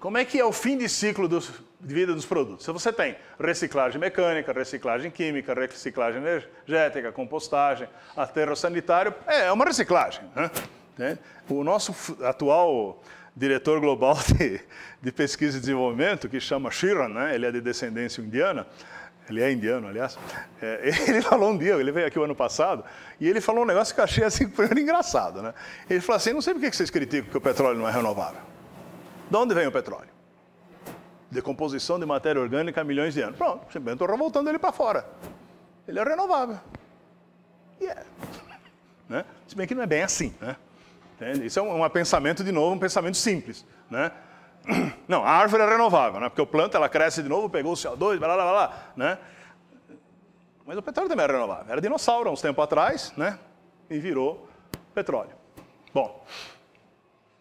Como é que é o fim de ciclo dos, de vida dos produtos? Se você tem reciclagem mecânica, reciclagem química, reciclagem energética, compostagem, aterro sanitário, é, é uma reciclagem. Né? né? O nosso atual diretor global de, de, pesquisa e desenvolvimento, que chama Shiran, né? ele é de descendência indiana, ele é indiano, aliás, é, ele falou um dia, ele veio aqui o ano passado, e ele falou um negócio que eu achei assim, engraçado. Né? Ele falou assim, não sei por que vocês criticam que o petróleo não é renovável. De onde vem o petróleo? Decomposição de matéria orgânica há milhões de anos. Pronto, simplesmente estou voltando ele para fora. Ele é renovável. E yeah. é. Né? Se bem que não é bem assim. Né? Entende? Isso é um, um pensamento, de novo, um pensamento simples. Né? Não, a árvore é renovável, né? porque o planta ela cresce de novo, pegou o CO2, blá, blá, blá, blá. Né? Mas o petróleo também era é renovável. Era dinossauro há uns tempos atrás né? e virou petróleo. Bom.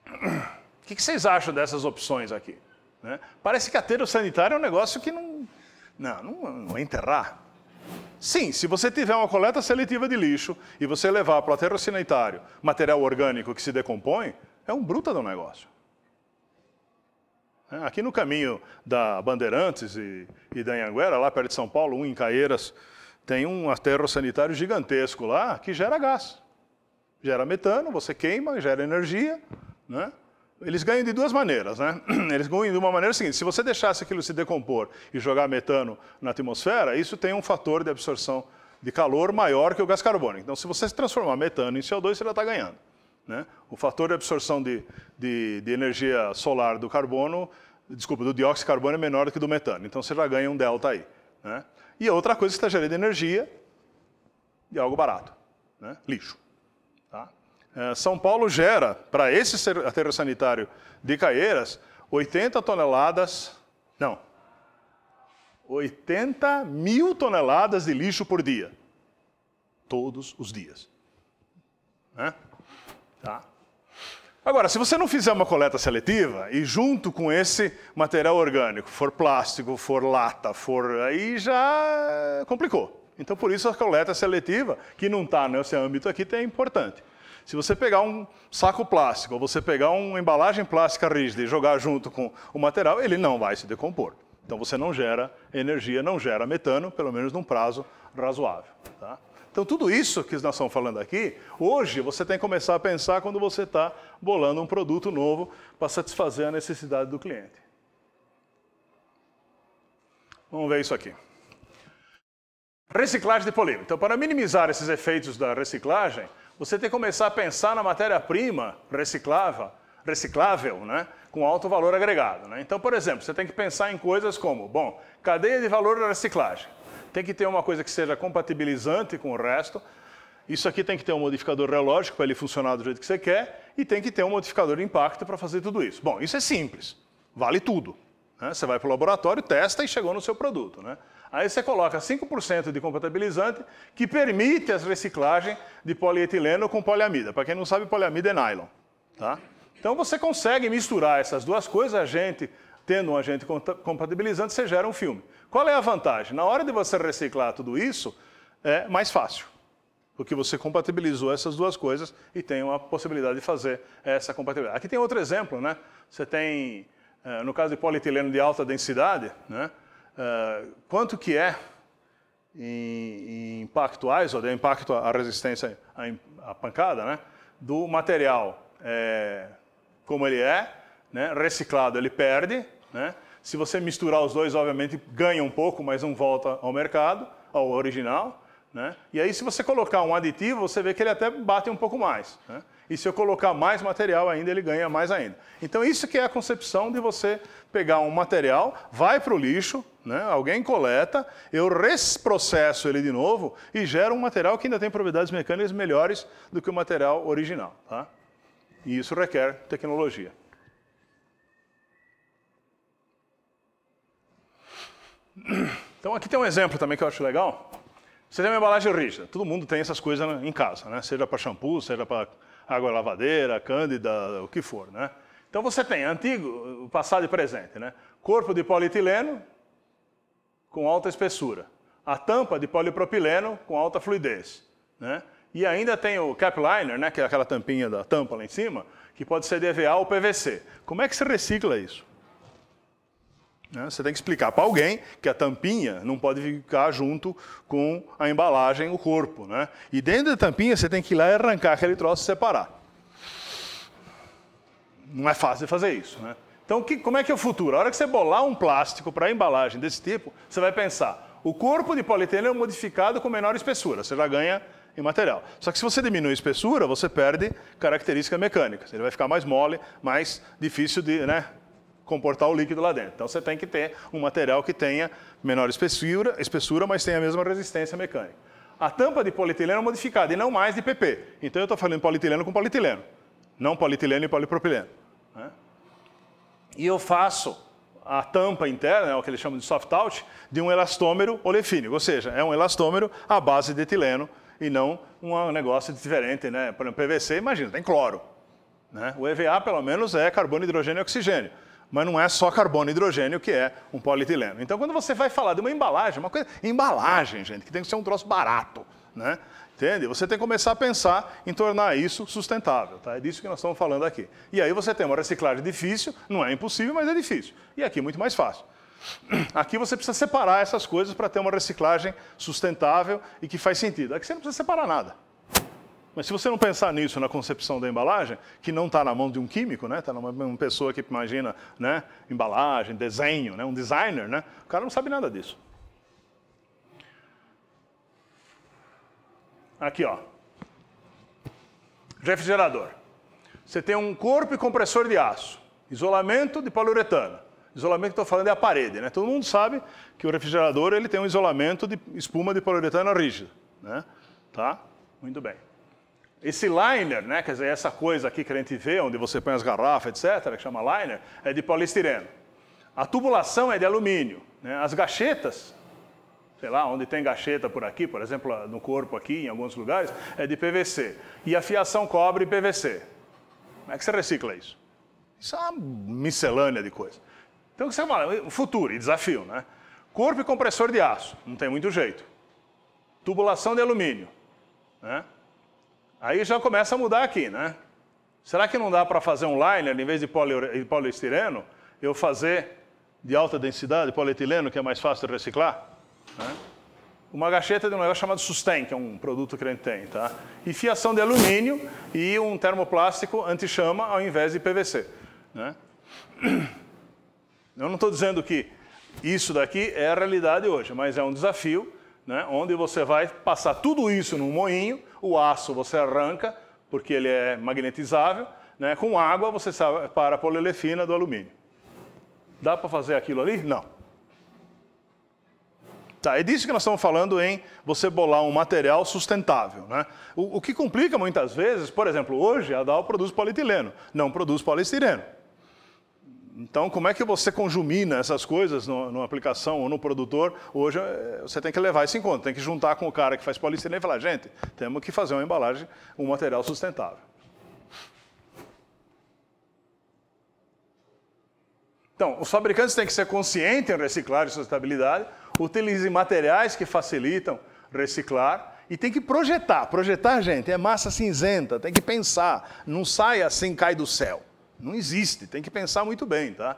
O que, que vocês acham dessas opções aqui? Né? Parece que aterro sanitário é um negócio que não. Não, não, não é enterrar. Sim, se você tiver uma coleta seletiva de lixo e você levar para o aterro sanitário material orgânico que se decompõe, é um bruta do negócio. É, aqui no caminho da Bandeirantes e, e da Anhanguera, lá perto de São Paulo, um em Caieiras, tem um aterro sanitário gigantesco lá que gera gás. Gera metano, você queima, gera energia, né? Eles ganham de duas maneiras, né? Eles ganham de uma maneira seguinte: se você deixasse aquilo se decompor e jogar metano na atmosfera, isso tem um fator de absorção de calor maior que o gás carbônico. Então, se você transformar metano em CO2, você já está ganhando. Né? O fator de absorção de, de, de, energia solar do carbono, desculpa, do dióxido de carbono é menor do que do metano. Então, você já ganha um delta aí. Né? E outra coisa é que está gerando energia de algo barato, né? lixo. Eh, São Paulo gera, para esse aterro sanitário de Caieiras, 80 toneladas, não, 80 mil toneladas de lixo por dia. Todos os dias. Né? Tá. Agora, se você não fizer uma coleta seletiva e junto com esse material orgânico, for plástico, for lata, for aí já complicou. Então, por isso a coleta seletiva, que não está nesse âmbito aqui, é importante. Se você pegar um saco plástico, ou você pegar uma embalagem plástica rígida e jogar junto com o material, ele não vai se decompor. Então você não gera energia, não gera metano, pelo menos num prazo razoável. Tá? Então tudo isso que nós estamos falando aqui, hoje você tem que começar a pensar quando você está bolando um produto novo para satisfazer a necessidade do cliente. Vamos ver isso aqui. Reciclagem de polímero. Então, para minimizar esses efeitos da reciclagem, você tem que começar a pensar na matéria-prima reciclável, reciclável né, com alto valor agregado. Né? Então, por exemplo, você tem que pensar em coisas como, bom, cadeia de valor da reciclagem. Tem que ter uma coisa que seja compatibilizante com o resto. Isso aqui tem que ter um modificador relógico para ele funcionar do jeito que você quer e tem que ter um modificador de impacto para fazer tudo isso. Bom, isso é simples, vale tudo. Né? Você vai para o laboratório, testa e chegou no seu produto. Né? Aí você coloca 5% de compatibilizante que permite a reciclagem de polietileno com poliamida. Para quem não sabe, poliamida é nylon. Tá? Então você consegue misturar essas duas coisas, a gente tendo um agente compatibilizante, você gera um filme. Qual é a vantagem? Na hora de você reciclar tudo isso, é mais fácil, porque você compatibilizou essas duas coisas e tem uma possibilidade de fazer essa compatibilidade. Aqui tem outro exemplo, né? Você tem, eh, no caso de polietileno de alta densidade, né? Ah, quanto que é em, em impactuais, ou de impacto à resistência à, à pancada, né? do material é, como ele é, né? reciclado ele perde, né? se você misturar os dois, obviamente ganha um pouco, mas não volta ao mercado, ao original, né? E aí, se você colocar um aditivo, você vê que ele até bate um pouco mais. Né? E se eu colocar mais material ainda, ele ganha mais ainda. Então, isso que é a concepção de você pegar um material, vai para o lixo, né? alguém coleta, eu reprocesso ele de novo e gero um material que ainda tem propriedades mecânicas melhores do que o material original. Tá? E isso requer tecnologia. Então, aqui tem um exemplo também que eu acho legal. Você tem uma embalagem rígida. Todo mundo tem essas coisas né, em casa, né? Seja para shampoo, seja para água lavadeira, cândida, o que for, né? Então você tem antigo, passado e presente, né? Corpo de polietileno com alta espessura. A tampa de polipropileno com alta fluidez, né? E ainda tem o cap liner, né, que é aquela tampinha da tampa lá em cima, que pode ser DVA ou PVC. Como é que se recicla isso? Né? Você tem que explicar para alguém que a tampinha não pode ficar junto com a embalagem, o corpo. Né? E dentro da tampinha você tem que ir lá e arrancar aquele troço e separar. Não é fácil fazer isso. Né? Então, que, como é que é o futuro? A hora que você bolar um plástico para embalagem desse tipo, você vai pensar, o corpo de polietileno é modificado com menor espessura, você já ganha em material. Só que se você diminui a espessura, você perde características mecânicas. Ele vai ficar mais mole, mais difícil de, né, comportar o líquido lá dentro. Então você tem que ter um material que tenha menor espessura, espessura mas tenha a mesma resistência mecânica. A tampa de polietileno é modificada e não mais de PP. Então eu estou falando polietileno com polietileno, não polietileno e polipropileno. Né? E eu faço a tampa interna, é o que eles chamam de soft out, de um elastômero olefínico, ou seja, é um elastômero à base de etileno e não um negócio diferente, né? Por exemplo, PVC, imagina, tem cloro. Né? O EVA, pelo menos, é carbono, hidrogênio e oxigênio mas não é só carbono e hidrogênio que é um polietileno. Então, quando você vai falar de uma embalagem, uma coisa, embalagem, gente, que tem que ser um troço barato, né? Entende? Você tem que começar a pensar em tornar isso sustentável, tá? É disso que nós estamos falando aqui. E aí você tem uma reciclagem difícil, não é impossível, mas é difícil. E aqui é muito mais fácil. Aqui você precisa separar essas coisas para ter uma reciclagem sustentável e que faz sentido. Aqui você não precisa separar nada. Mas se você não pensar nisso na concepção da embalagem, que não está na mão de um químico, né? Está na mão de uma pessoa que imagina, né? Embalagem, desenho, né? Um designer, né? O cara não sabe nada disso. Aqui, ó. Refrigerador. Você tem um corpo e compressor de aço, isolamento de poliuretano. Isolamento que estou falando é a parede, né? Todo mundo sabe que o refrigerador ele tem um isolamento de espuma de poliuretano rígido, né? Tá? Muito bem. Esse liner, né, quer dizer, essa coisa aqui que a gente vê, onde você põe as garrafas, etc., que chama liner, é de poliestireno. A tubulação é de alumínio. Né? As gachetas, sei lá, onde tem gacheta por aqui, por exemplo, no corpo aqui, em alguns lugares, é de PVC. E a fiação cobre e PVC. Como é que você recicla isso? Isso é uma miscelânea de coisa. Então, você fala, é futuro e desafio, né? Corpo e compressor de aço, não tem muito jeito. Tubulação de alumínio, né? Aí já começa a mudar aqui, né? Será que não dá para fazer um liner, em vez de poliestireno, eu fazer de alta densidade, polietileno, que é mais fácil de reciclar? Né? Uma gacheta de um negócio chamado Sustain, que é um produto que a gente tem, tá? E fiação de alumínio e um termoplástico anti-chama ao invés de PVC, né? Eu não estou dizendo que isso daqui é a realidade hoje, mas é um desafio né, onde você vai passar tudo isso num moinho, o aço você arranca, porque ele é magnetizável, né, com água você separa a polilefina do alumínio. Dá para fazer aquilo ali? Não. Tá, é disso que nós estamos falando em você bolar um material sustentável. Né? O, o que complica muitas vezes, por exemplo, hoje a Dow produz polietileno, não produz poliestireno. Então, como é que você conjumina essas coisas no, numa aplicação ou no produtor? Hoje é, você tem que levar isso em conta, tem que juntar com o cara que faz polícia e falar, gente, temos que fazer uma embalagem, um material sustentável. Então, os fabricantes têm que ser conscientes em reciclar e sustentabilidade, utilizem materiais que facilitam reciclar e tem que projetar. Projetar, gente, é massa cinzenta, tem que pensar, não sai assim, cai do céu. Não existe, tem que pensar muito bem, tá?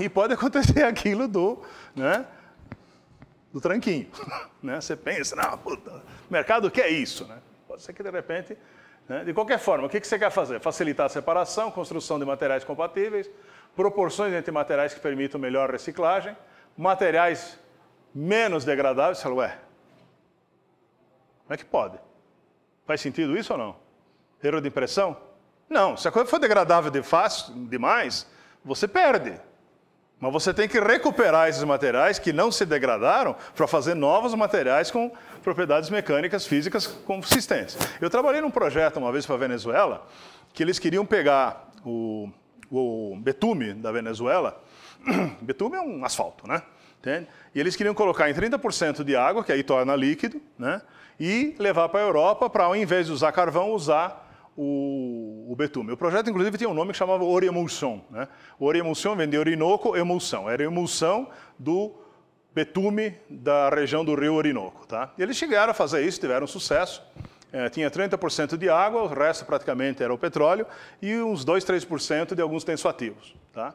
E pode acontecer aquilo do, né, do tranquinho. Né? Você pensa, não, puta, mercado que é isso, né? Pode ser que de repente, né? de qualquer forma, o que você quer fazer? Facilitar a separação, construção de materiais compatíveis, proporções entre materiais que permitam melhor reciclagem, materiais menos degradáveis. Você fala, ué, como é que pode? Faz sentido isso ou não? Erro de impressão? Não, se a coisa for degradável de fácil, demais, você perde. Mas você tem que recuperar esses materiais que não se degradaram para fazer novos materiais com propriedades mecânicas, físicas consistentes. Eu trabalhei num projeto uma vez para a Venezuela, que eles queriam pegar o, o betume da Venezuela. betume é um asfalto, né? Entende? E eles queriam colocar em 30% de água, que aí torna líquido, né? e levar para a Europa para, ao invés de usar carvão, usar o o, betume. O projeto, inclusive, tinha um nome que chamava Oriemulsion. Né? Oriemulsion vem de Orinoco, emulsão. Era a emulsão do betume da região do rio Orinoco. Tá? E eles chegaram a fazer isso, tiveram sucesso. É, tinha 30% de água, o resto praticamente era o petróleo, e uns 2, 3% de alguns tensoativos. Tá?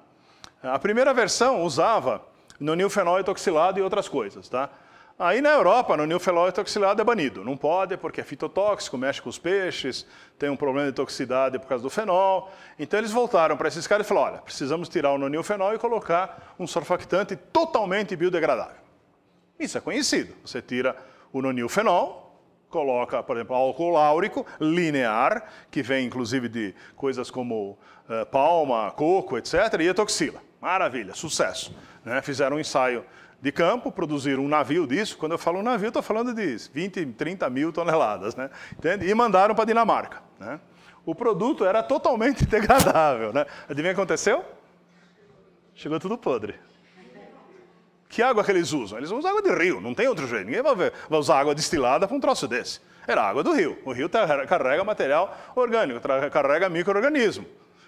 A primeira versão usava nonilfenol etoxilado e outras coisas. Tá? Aí na Europa, no nilfenol toxilado é banido. Não pode porque é fitotóxico, mexe com os peixes, tem um problema de toxicidade por causa do fenol. Então eles voltaram para esses caras e falaram, olha, precisamos tirar o nonilfenol e colocar um surfactante totalmente biodegradável. Isso é conhecido. Você tira o nonilfenol, coloca, por exemplo, álcool láurico linear, que vem inclusive de coisas como uh, palma, coco, etc., e etoxila. Maravilha, sucesso. Né? Fizeram um ensaio de campo, produzir um navio disso. Quando eu falo navio, estou falando de 20, 30 mil toneladas, né? Entende? E mandaram para a Dinamarca, né? O produto era totalmente degradável, né? Adivinha o que aconteceu? Chegou tudo podre. Que água que eles usam? Eles usam água de rio, não tem outro jeito. Ninguém vai, ver, vai usar água destilada para um troço desse. Era água do rio. O rio carrega material orgânico, carrega micro-organismo.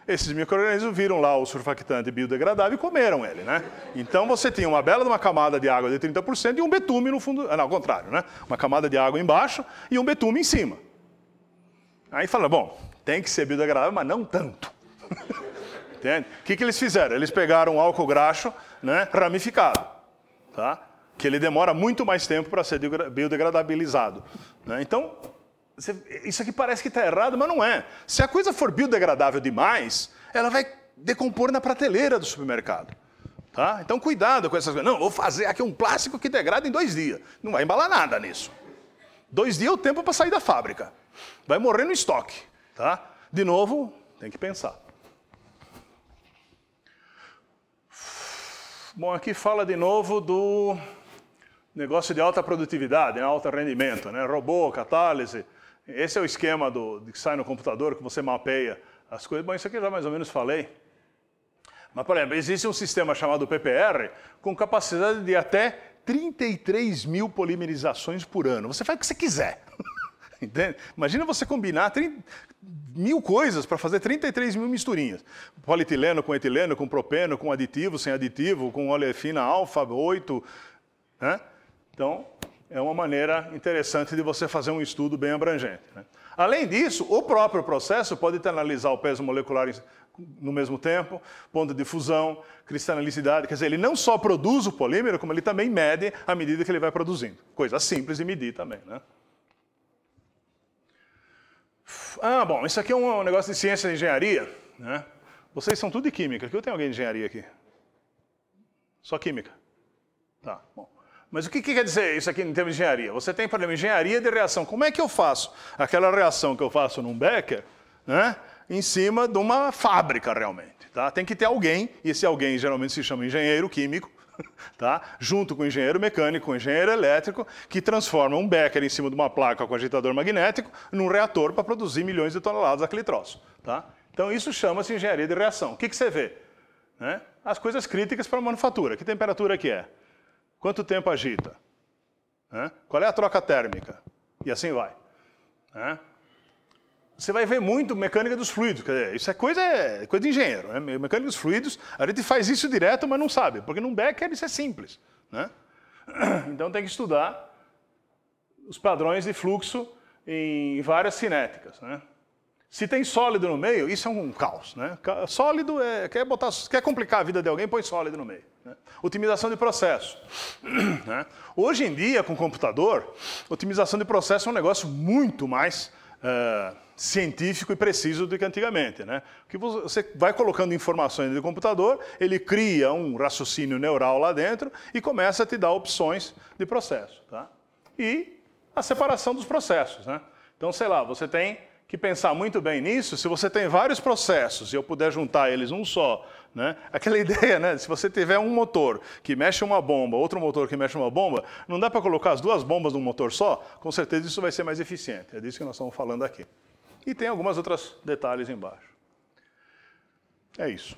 Esses micro-organismos viram lá o surfactante biodegradável e comeram ele, né? Então você tinha uma bela uma camada de água de 30% e um betume no fundo, ah, não, ao contrário, né? Uma camada de água embaixo e um betume em cima. Aí fala, bom, tem que ser biodegradável, mas não tanto. Entende? O que, que eles fizeram? Eles pegaram um álcool graxo, né, ramificado, tá? Que ele demora muito mais tempo para ser biodegradabilizado. Né? Então, você, isso aqui parece que está errado, mas não é. Se a coisa for biodegradável demais, ela vai decompor na prateleira do supermercado. Tá? Então, cuidado com essas coisas. Não, vou fazer aqui um plástico que degrada em dois dias. Não vai embalar nada nisso. Dois dias é o tempo para sair da fábrica. Vai morrer no estoque. Tá? De novo, tem que pensar. Bom, aqui fala de novo do negócio de alta produtividade, né? alto rendimento, né? robô, catálise. Esse é o esquema do, que sai no computador, que você mapeia as coisas. Bom, isso aqui eu já mais ou menos falei. Mas, por exemplo, existe um sistema chamado PPR com capacidade de até 33 mil polimerizações por ano. Você faz o que você quiser. Entende? Imagina você combinar 30, mil coisas para fazer 33 mil misturinhas. Polietileno com etileno, com propeno, com aditivo, sem aditivo, com fina alfa, 8. Né? Então, é uma maneira interessante de você fazer um estudo bem abrangente. Né? Além disso, o próprio processo pode analisar o peso molecular no mesmo tempo, ponto de fusão, cristalicidade, quer dizer, ele não só produz o polímero, como ele também mede à medida que ele vai produzindo. Coisa simples de medir também, né? Ah, bom, isso aqui é um negócio de ciência e engenharia, né? Vocês são tudo de química, Aqui eu tenho alguém de engenharia aqui? Só química? Tá, bom. Mas o que, que, quer dizer isso aqui em termos de engenharia? Você tem problema de engenharia de reação. Como é que eu faço aquela reação que eu faço num Becker né, em cima de uma fábrica realmente? Tá? Tem que ter alguém, e esse alguém geralmente se chama engenheiro químico, tá? junto com o engenheiro mecânico, com o engenheiro elétrico, que transforma um Becker em cima de uma placa com agitador magnético num reator para produzir milhões de toneladas daquele troço. Tá? Então isso chama-se engenharia de reação. O que, que você vê? Né? As coisas críticas para a manufatura. Que temperatura que é? Quanto tempo agita? Qual é a troca térmica? E assim vai. Você vai ver muito mecânica dos fluidos. Dizer, isso é coisa, é coisa de engenheiro. Né? Mecânica dos fluidos, a gente faz isso direto, mas não sabe, porque num Becker isso é simples. Né? Então tem que estudar os padrões de fluxo em várias cinéticas. Né? Se tem sólido no meio, isso é um caos. Né? Sólido é. Quer, botar, quer complicar a vida de alguém, põe sólido no meio. Né? Otimização de processo. Né? Hoje em dia, com computador, otimização de processo é um negócio muito mais eh, científico e preciso do que antigamente. Né? Que você vai colocando informações no computador, ele cria um raciocínio neural lá dentro e começa a te dar opções de processo. Tá? E a separação dos processos. Né? Então, sei lá, você tem que pensar muito bem nisso. Se você tem vários processos e eu puder juntar eles num só né? Aquela ideia, né? Se você tiver um motor que mexe uma bomba, outro motor que mexe uma bomba, não dá para colocar as duas bombas num motor só? Com certeza isso vai ser mais eficiente. É disso que nós estamos falando aqui. E tem algumas outras detalhes embaixo. É isso.